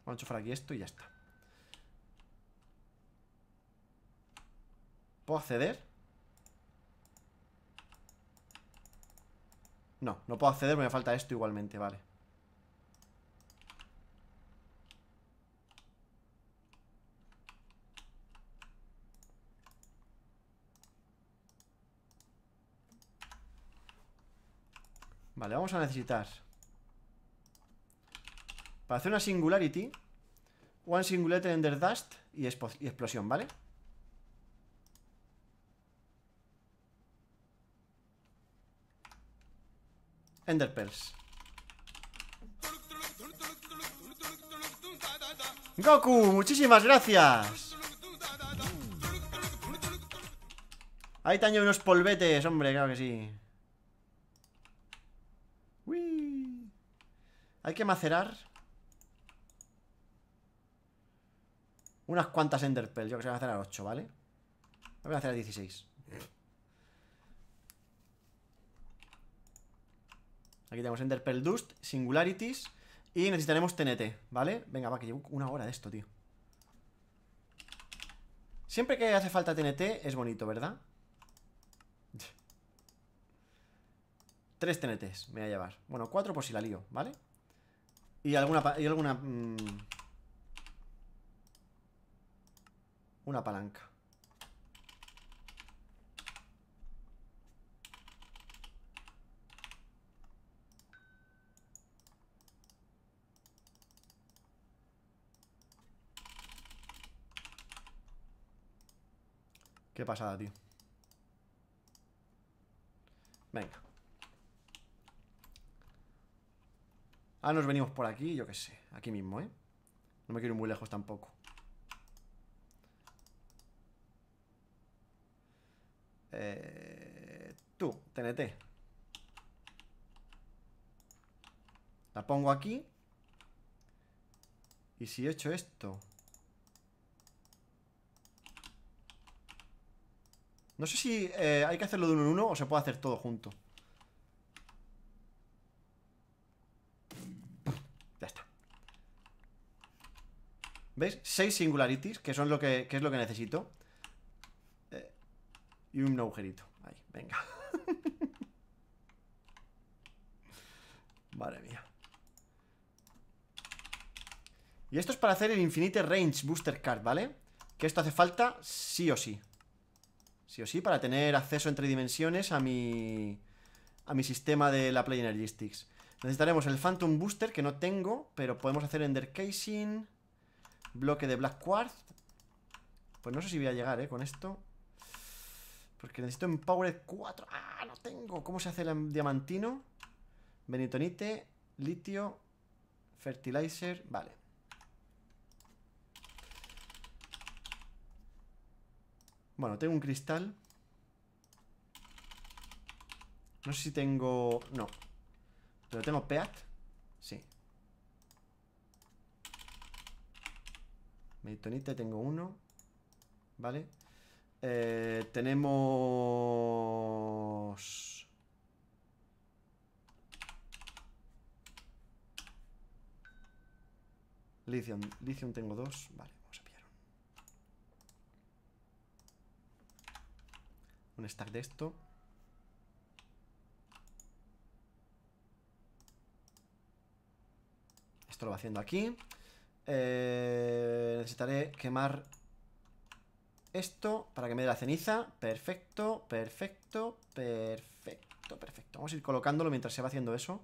Vamos a enchufar aquí esto y ya está. ¿Puedo acceder? No, no puedo acceder, me falta esto igualmente, vale Vale, vamos a necesitar para hacer una singularity, one singularity ender dust y, explosión, ¿vale? Ender Pearls. Goku, muchísimas gracias. Ahí te unos polvetes, hombre, claro que sí. Uy. Hay que macerar Unas cuantas Enderpearl, yo que se van a hacer a 8, ¿vale? Lo voy a hacer a 16 Aquí tenemos Enderpearl Dust, Singularities Y necesitaremos TNT, ¿vale? Venga, va, que llevo una hora de esto, tío Siempre que hace falta TNT es bonito, ¿verdad? Tres TNTs me voy a llevar Bueno, cuatro por si la lío, ¿vale? Y alguna... Y alguna mm, una palanca. Qué pasada, tío. Venga. Ah, nos venimos por aquí, yo qué sé. Aquí mismo, ¿eh? No me quiero ir muy lejos tampoco. Eh, tú, TNT. La pongo aquí. Y si he hecho esto... No sé si eh, hay que hacerlo de uno en uno o se puede hacer todo junto. Ya está. ¿Veis? Seis singularities, que, son lo que es lo que necesito y un agujerito. Ahí, venga. Madre mía. Y esto es para hacer el Infinite Range Booster Card, ¿vale? Que esto hace falta sí o sí. Sí o sí, para tener acceso entre dimensiones a mi... A mi sistema de la Play Energistics. Necesitaremos el Phantom Booster, que no tengo, pero podemos hacer Ender Casing. Bloque de Black Quartz. Pues no sé si voy a llegar, ¿eh? Con esto. Porque necesito Empowered 4. ¡Ah, No tengo! ¿Cómo se hace el diamantino? Benitonite, litio, fertilizer. Vale. Bueno, tengo un cristal. No sé si tengo... No. ¿Pero tengo peat? Sí. Benitonite tengo uno. Vale. Eh, tenemos... Lithium. Lithium tengo dos. Vale, vamos a pillar un, stack de esto. Esto lo va haciendo aquí. Eh, necesitaré quemar esto para que me dé la ceniza. Perfecto, perfecto, perfecto, perfecto. Vamos a ir colocándolo mientras se va haciendo eso.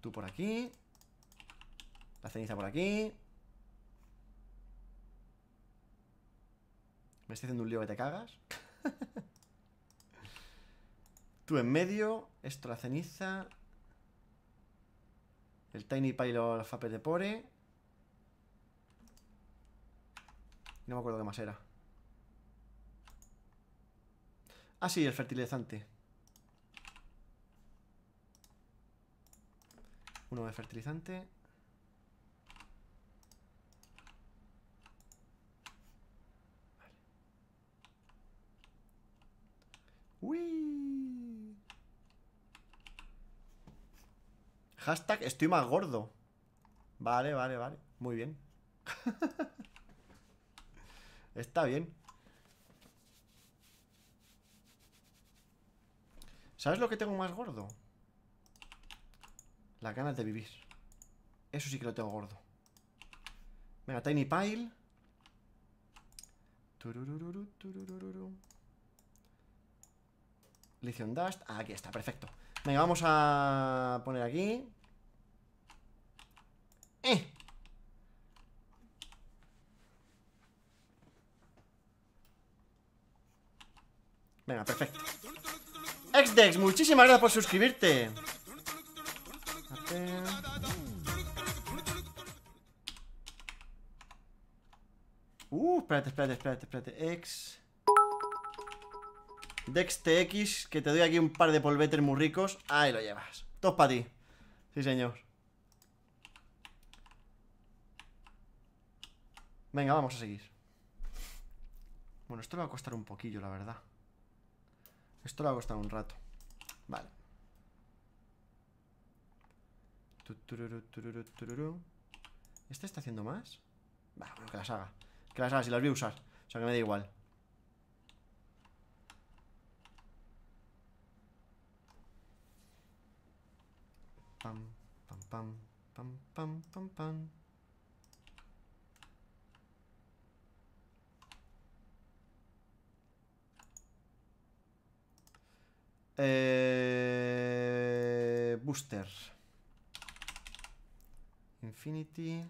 Tú por aquí. La ceniza por aquí. Me estoy haciendo un lío que te cagas. Tú en medio. Esto la ceniza. El Tiny Pile of de Pore. No me acuerdo qué más era. Ah, sí, el fertilizante. Uno de fertilizante. Vale. ¡Uy! Hashtag estoy más gordo. Vale, vale, vale. Muy bien. Está bien. ¿Sabes lo que tengo más gordo? La ganas de vivir. Eso sí que lo tengo gordo. Venga, Tiny Pile. Turururu, Dust. aquí está, perfecto. Venga, vamos a poner aquí. ¡Eh! Venga, perfecto Exdex, muchísimas gracias por suscribirte Uh, espérate, espérate, espérate, espérate Ex TX, que te doy aquí un par de polvetes muy ricos Ahí lo llevas Todo para ti Sí, señor Venga, vamos a seguir Bueno, esto le va a costar un poquillo, la verdad esto lo ha costado un rato. Vale. ¿Este está haciendo más? Vale, bueno, que las haga. Que las haga, si las voy a usar. O sea, que me da igual. Pam, pam, pam, pam, pam, pam, pam. Eh, booster. Infinity.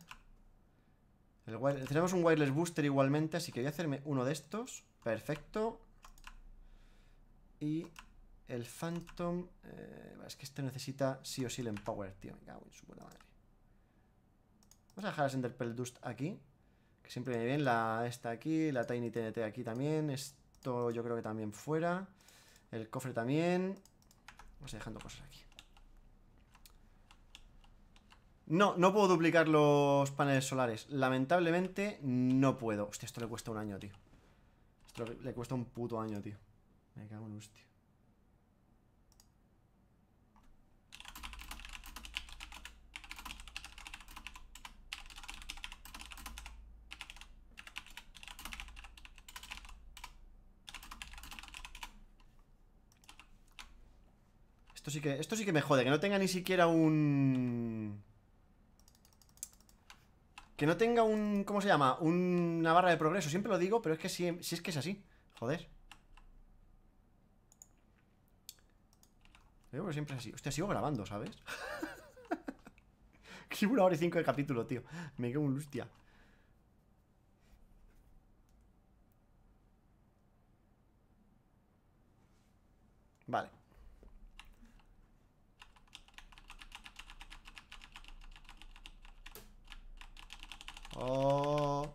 El tenemos un wireless booster igualmente, así que voy a hacerme uno de estos. Perfecto. Y el Phantom... Eh, es que esto necesita sí o sí el Empower, tío. Me en su puta madre. Vamos a dejar a Sender Dust aquí. Que siempre viene bien. La esta aquí, la Tiny TNT aquí también. Esto yo creo que también fuera. El cofre también. Vamos a ir dejando cosas aquí. No, no puedo duplicar los paneles solares. Lamentablemente, no puedo. Hostia, esto le cuesta un año, tío. Esto le cuesta un puto año, tío. Me cago en hostia. Esto sí que, esto sí que me jode, que no tenga ni siquiera un... Que no tenga un... ¿Cómo se llama? Una barra de progreso. Siempre lo digo, pero es que si, si es que es así. Joder. Yo que siempre es así. Hostia, sigo grabando, ¿sabes? que una hora y cinco de capítulo, tío. Me quedo un lustia. Oh.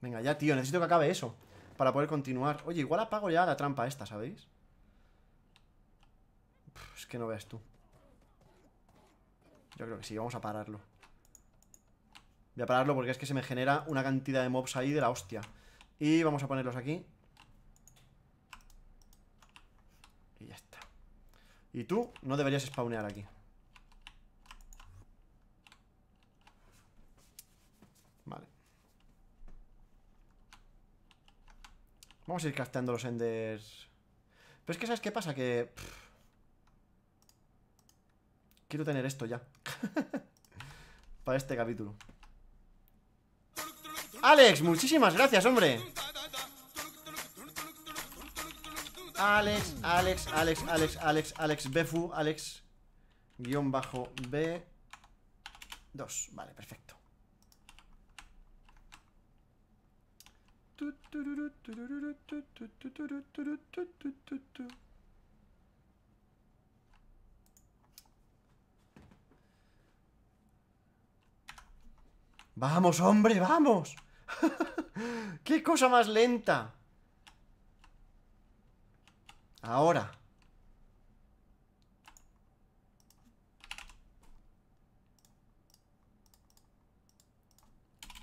Venga, ya, tío, necesito que acabe eso Para poder continuar Oye, igual apago ya la trampa esta, ¿sabéis? es que no veas tú Yo creo que sí, vamos a pararlo Voy a pararlo porque es que se me genera una cantidad de mobs ahí de la hostia Y vamos a ponerlos aquí Y ya está Y tú no deberías spawnear aquí Vamos a ir captando los enders. Pero es que, ¿sabes qué pasa? Que... quiero tener esto ya. Para este capítulo. Alex, muchísimas gracias, hombre. Alex, Alex, Alex, Alex, Alex, Alex, Befu, Alex, guión bajo B, 2, vale, perfecto. Vamos, hombre, vamos. ¡Qué cosa más lenta! Ahora.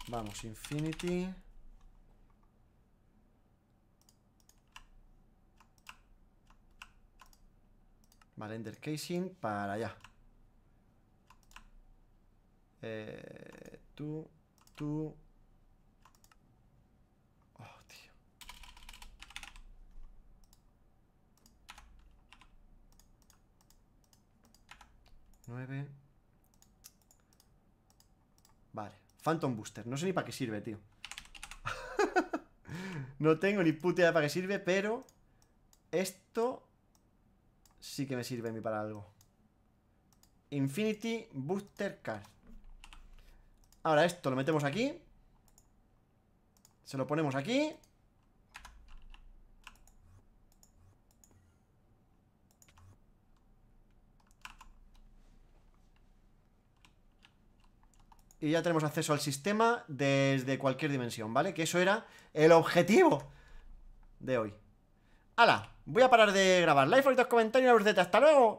Vamos, Infinity. Vale, Ender Casing para allá. Eh, tú, tú. Oh, tío. Nueve. Vale. Phantom Booster. No sé ni para qué sirve, tío. no tengo ni puta idea para qué sirve, pero... Esto sí que me sirve a mí para algo. Infinity Booster Card. Ahora esto lo metemos aquí. Se lo ponemos aquí. y ya tenemos acceso al sistema desde cualquier dimensión, ¿vale? Que eso era el objetivo de hoy. ¡Hala! Voy a parar de grabar. Like, favoritos, comentarios, una ¡Hasta luego!